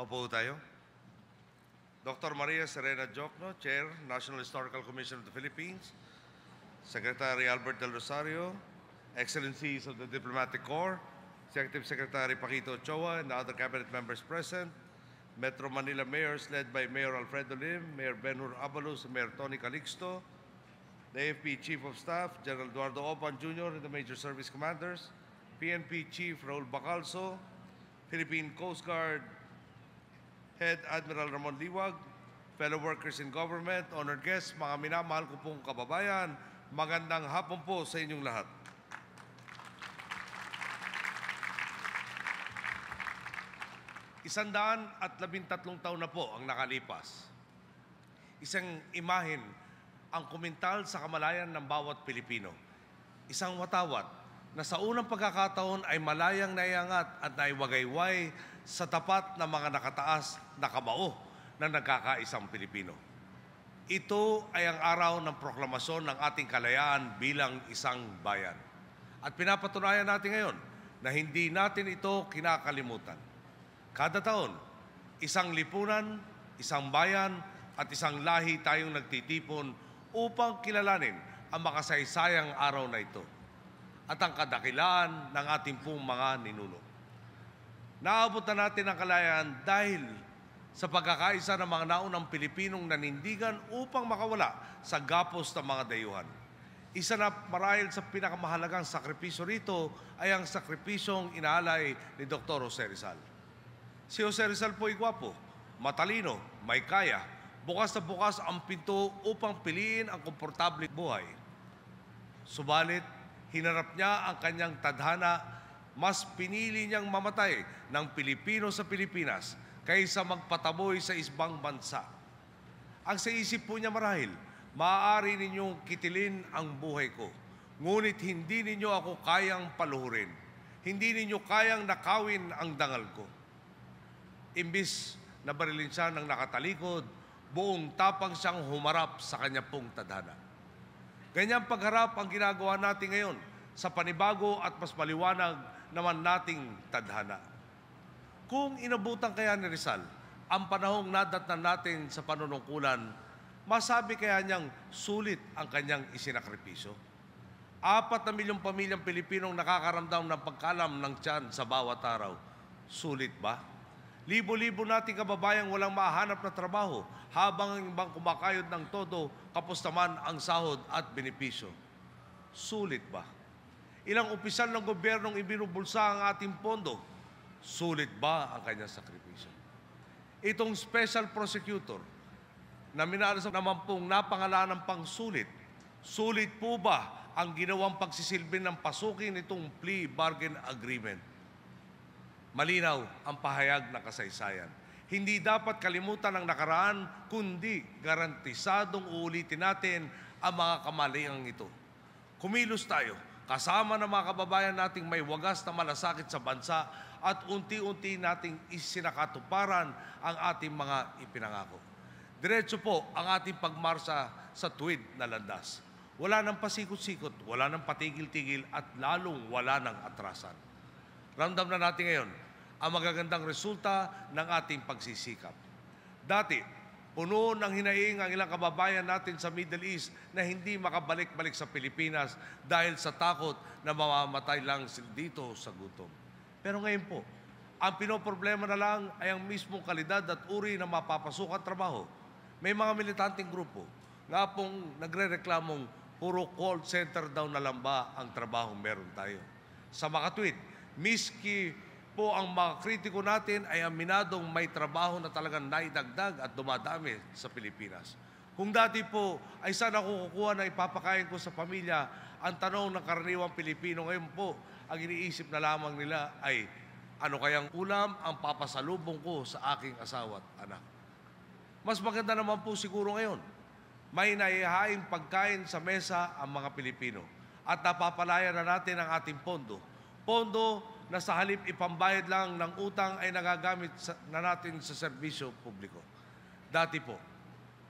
Maupo Dr. Maria Serena Jokno, Chair, National Historical Commission of the Philippines, Secretary Albert Del Rosario, Excellencies of the Diplomatic Corps, Executive Secretary Paquito Ochoa, and the other cabinet members present, Metro Manila mayors led by Mayor Alfredo Lim, Mayor Benhur Abalos, and Mayor Tony Calixto, the AFP Chief of Staff, General Eduardo Oban Jr., and the Major Service Commanders, PNP Chief Raul Bacalso, Philippine Coast Guard Head Admiral Ramon Liwag, fellow workers in government, honored guests, mga minamahal ko pong kababayan, magandang hapon po sa inyong lahat. Isandaan at labintatlong taon na po ang nakalipas. Isang imahin ang kumintal sa kamalayan ng bawat Pilipino. Isang watawat na sa unang pagkakataon ay malayang naiangat at naiwagayway sa tapat ng mga nakataas na kamao ng nagkakaisang Pilipino. Ito ay ang araw ng proklamasyon ng ating kalayaan bilang isang bayan. At pinapatunayan natin ngayon na hindi natin ito kinakalimutan. Kada taon, isang lipunan, isang bayan, at isang lahi tayong nagtitipon upang kilalanin ang makasaysayang araw na ito at ang kadakilaan ng ating pong mga ninuno. Naabot na natin ang kalayaan dahil sa pagkakaisa ng mga naunang Pilipinong nanindigan upang makawala sa gapos ng mga dayuhan. Isa na marahil sa pinakamahalagang sakripisyo rito ay ang sakripisyong inaalay ni Dr. Jose Rizal. Si Jose Rizal po ay gwapo, matalino, may kaya, bukas na bukas ang pinto upang piliin ang komportable buhay. Subalit, hinarap niya ang kanyang tadhana, mas pinili niyang mamatay ng Pilipino sa Pilipinas kaysa magpataboy sa isbang bansa. Ang sa isip po niya marahil, maaari ninyong kitilin ang buhay ko, ngunit hindi ninyo ako kayang paluhurin. Hindi ninyo kayang nakawin ang dangal ko. Imbis na barilin siya ng nakatalikod, buong tapang siyang humarap sa kanya pong tadhana. Ganyang pagharap ang ginagawa natin ngayon sa panibago at mas maliwanag naman nating tadhana. Kung inabutan kaya ni Rizal ang panahong nadatnan natin sa panunungkulan, masabi kaya niyang sulit ang kanyang isinakripisyo. Apat na milyong pamilyang Pilipinong nakakaramdam ng pagkalam ng tiyan sa bawat araw. Sulit ba? Libo-libo nating kababayang walang mahanap na trabaho habang ang ibang kumakayod ng todo, kapos naman ang sahod at benepisyo. Sulit ba? Ilang opisyal ng gobyernong ibinubulsa ang ating pondo? Sulit ba ang kanyang sakripisyo? Itong special prosecutor na minalas naman pong napangalanan ng pangsulit, sulit po ba ang ginawang pagsisilbi ng pasukin itong plea bargain agreement? Malinaw ang pahayag na kasaysayan. Hindi dapat kalimutan ang nakaraan, kundi garantisadong uulitin natin ang mga kamaliang ito. Kumilos tayo kasama ng mga kababayan nating may wagas na malasakit sa bansa at unti-unti nating isinakatuparan ang ating mga ipinangako. Diretso po ang ating pagmarsa sa tuwid na landas. Wala ng pasikot-sikot, wala ng patigil-tigil at lalong wala ng atrasan. Ramdam na natin ngayon ang magagandang resulta ng ating pagsisikap. Dati, puno ng hinaing ang ilang kababayan natin sa Middle East na hindi makabalik-balik sa Pilipinas dahil sa takot na mamamatay lang dito sa gutom. Pero ngayon po, ang pinoproblema na lang ay ang mismong kalidad at uri ng mapapasok at trabaho. May mga militanteng grupo nga pong nagre-reklamong puro call center daw na lamba ang trabaho meron tayo. Sa makatwid, Miski po ang mga kritiko natin ay aminadong may trabaho na talagang naidagdag at dumadami sa Pilipinas. Kung dati po ay sana ako kukuha na ipapakain ko sa pamilya, ang tanong ng karaniwang Pilipino ngayon po, ang iniisip na lamang nila ay ano kayang ulam ang papasalubong ko sa aking asawa at anak. Mas maganda naman po siguro ngayon, may naihahain pagkain sa mesa ang mga Pilipino at napapalaya na natin ang ating pondo pondo na sa halip ipambayad lang ng utang ay nagagamit sa, na natin sa serbisyo publiko. Dati po,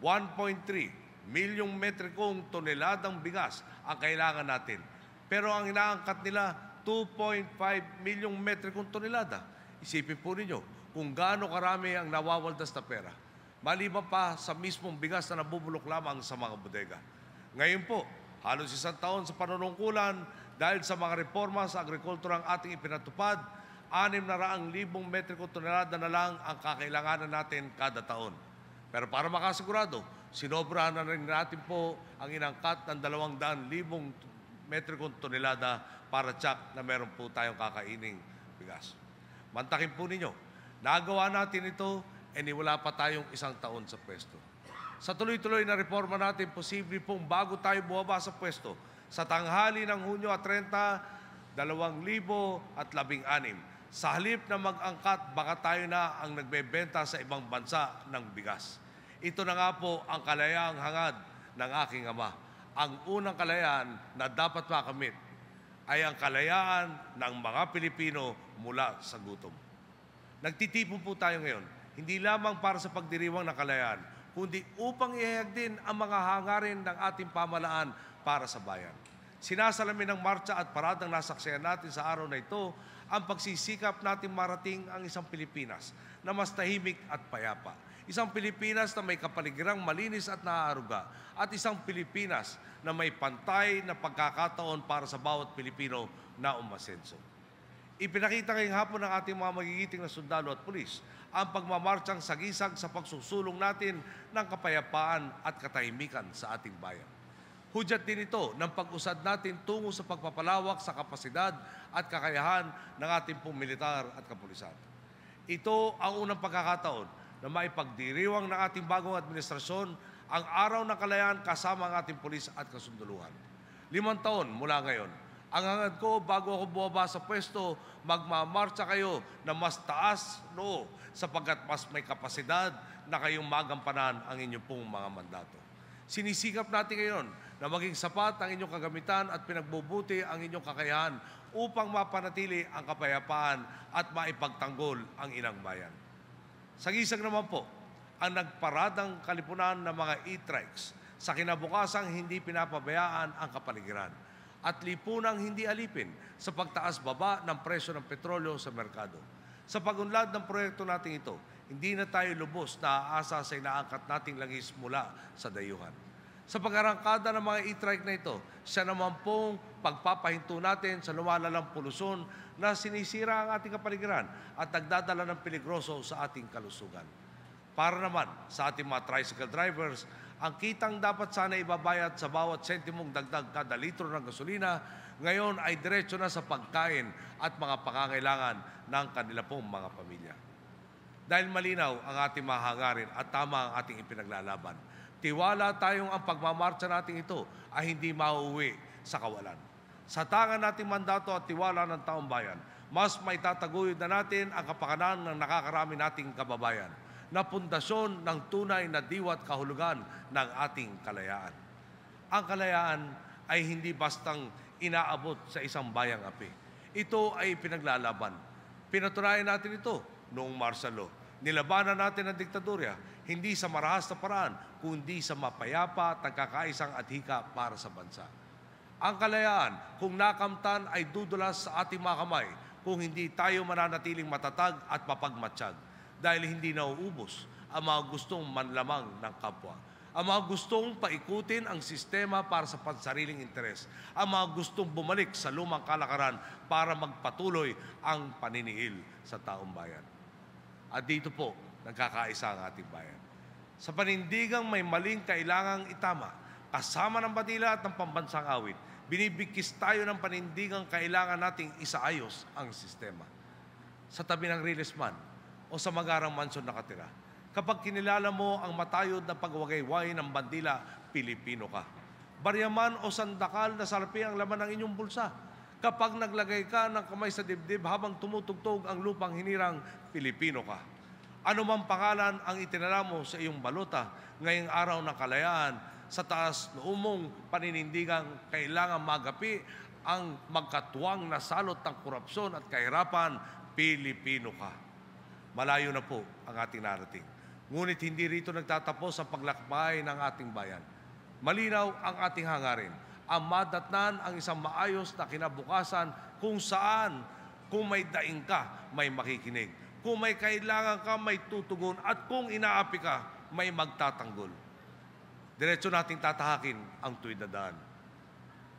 1.3 milyong metrikong toneladang bigas ang kailangan natin. Pero ang inaangkat nila, 2.5 milyong metrikong tonelada. Isipin po ninyo kung gaano karami ang nawawaldas na pera. Maliban pa sa mismong bigas na nabubulok lamang sa mga bodega. Ngayon po, halos isang taon sa panunungkulan, dahil sa mga reforma sa agrikultura ang ating ipinatupad, 600,000 metriko tonelada na lang ang kakailanganan natin kada taon. Pero para makasigurado, sinobrahan na rin natin po ang inangkat ng 200,000 metriko tonelada para tsak na meron po tayong kakaining bigas. Mantakin po ninyo, nagawa natin ito and eh, wala pa tayong isang taon sa pwesto. Sa tuloy-tuloy na reforma natin, posible pong bago tayo buwaba sa pwesto, sa tanghali ng Hunyo at 30, 2016. Sa halip na mag-angkat, baka tayo na ang nagbebenta sa ibang bansa ng bigas. Ito na nga po ang kalayaang hangad ng aking ama. Ang unang kalayaan na dapat makamit ay ang kalayaan ng mga Pilipino mula sa gutom. Nagtitipon po tayo ngayon, hindi lamang para sa pagdiriwang ng kalayaan, kundi upang ihayag din ang mga hangarin ng ating pamalaan para sa bayan. Sinasalamin ng marcha at paradang nasaksihan natin sa araw na ito ang pagsisikap natin marating ang isang Pilipinas na mas tahimik at payapa. Isang Pilipinas na may kapaligirang malinis at naaaruga at isang Pilipinas na may pantay na pagkakataon para sa bawat Pilipino na umasenso. Ipinakita ngayong hapon ng ating mga magigiting na sundalo at pulis ang pagmamartsang sagisag sa pagsusulong natin ng kapayapaan at katahimikan sa ating bayan. Hujat din ito ng pag-usad natin tungo sa pagpapalawak sa kapasidad at kakayahan ng ating pong militar at kapulisan. Ito ang unang pagkakataon na maipagdiriwang ng ating bagong administrasyon ang araw ng kalayaan kasama ang ating pulis at kasunduluhan. Limang taon mula ngayon, ang hangad ko bago ako buwaba sa pwesto, magmamarcha kayo na mas taas no, sapagkat mas may kapasidad na kayong magampanan ang inyong pong mga mandato. Sinisikap natin ngayon na maging sapat ang inyong kagamitan at pinagbubuti ang inyong kakayahan upang mapanatili ang kapayapaan at maipagtanggol ang inang bayan. Sa gisag naman po, ang nagparadang kalipunan ng mga e-trikes sa kinabukasang hindi pinapabayaan ang kapaligiran at lipunang hindi alipin sa pagtaas-baba ng presyo ng petrolyo sa merkado. Sa pagunlad ng proyekto nating ito, hindi na tayo lubos na aasa sa inaangkat nating langis mula sa dayuhan. Sa pag-arangkada ng mga e-trike na ito, siya naman pong pagpapahinto natin sa lumalalang pulusyon na sinisira ang ating kapaligiran at nagdadala ng peligroso sa ating kalusugan. Para naman sa ating mga tricycle drivers, ang kitang dapat sana ibabayad sa bawat sentimong dagdag kada litro ng gasolina, ngayon ay diretso na sa pagkain at mga pangangailangan ng kanila pong mga pamilya. Dahil malinaw ang ating mahangarin at tama ang ating ipinaglalaban Tiwala tayong ang pagmamarcha natin ito ay hindi mauwi sa kawalan. Sa tangan nating mandato at tiwala ng taong bayan, mas maitataguyod na natin ang kapakanan ng nakakarami nating kababayan na pundasyon ng tunay na diwat kahulugan ng ating kalayaan. Ang kalayaan ay hindi bastang inaabot sa isang bayang api. Ito ay pinaglalaban. Pinatunayan natin ito noong Marsalo. Nilabanan natin ang diktadurya hindi sa marahas na paraan, kundi sa mapayapa, tagkakaisang at hika para sa bansa. Ang kalayaan, kung nakamtan, ay dudulas sa ating mga kamay kung hindi tayo mananatiling matatag at mapagmatsyag dahil hindi nauubos ang mga gustong manlamang ng kapwa. Ang mga gustong paikutin ang sistema para sa pansariling interes. Ang mga gustong bumalik sa lumang kalakaran para magpatuloy ang paninihil sa taong bayan. At dito po, nagkakaisa ang ating bayan. Sa panindigang may maling kailangang itama, kasama ng batila at ng pambansang awit, binibigkis tayo ng panindigang kailangan nating isaayos ang sistema. Sa tabi ng man o sa magarang mansyon nakatira, kapag kinilala mo ang matayod na pagwagayway ng bandila, Pilipino ka. Baryaman o sandakal na sarpi ang laman ng inyong bulsa. Kapag naglagay ka ng kamay sa dibdib habang tumutugtog ang lupang hinirang, Pilipino ka anumang pangalan ang itinala mo sa iyong balota ngayong araw ng kalayaan sa taas noong paninindigang kailangan magapi ang magkatuwang salot ng korupsyon at kahirapan, Pilipino ka. Malayo na po ang ating narating. Ngunit hindi rito nagtatapos ang paglakbay ng ating bayan. Malinaw ang ating hangarin. Ang madatnan ang isang maayos na kinabukasan kung saan kung may daing ka, may makikinig kung may kailangan ka, may tutugon. At kung inaapi ka, may magtatanggol. Diretso nating tatahakin ang tuwid na daan.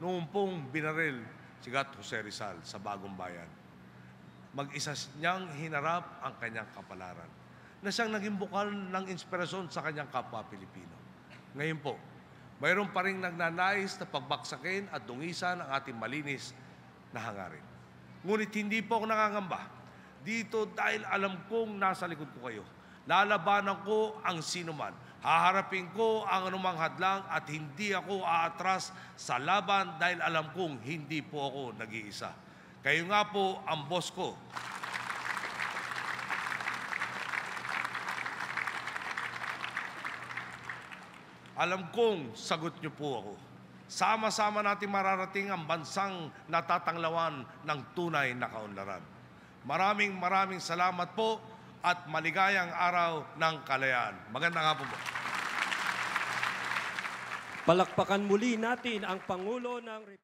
Noong pong binaril si Gat Jose Rizal sa Bagong Bayan, mag-isa niyang hinarap ang kanyang kapalaran na siyang naging bukal ng inspirasyon sa kanyang kapwa Pilipino. Ngayon po, mayroon pa rin nagnanais na pagbaksakin at dungisan ang ating malinis na hangarin. Ngunit hindi po ako nangangamba dito dahil alam kong nasa likod ko kayo. Lalabanan ko ang sinuman. Haharapin ko ang anumang hadlang at hindi ako aatras sa laban dahil alam kong hindi po ako nag-iisa. Kayo nga po ang boss ko. Alam kong sagot niyo po ako. Sama-sama natin mararating ang bansang natatanglawan ng tunay na kaunlaran. Maraming maraming salamat po at maligayang araw ng kalayaan. Magandang hapon po. Palakpakan muli natin ang Pangulo ng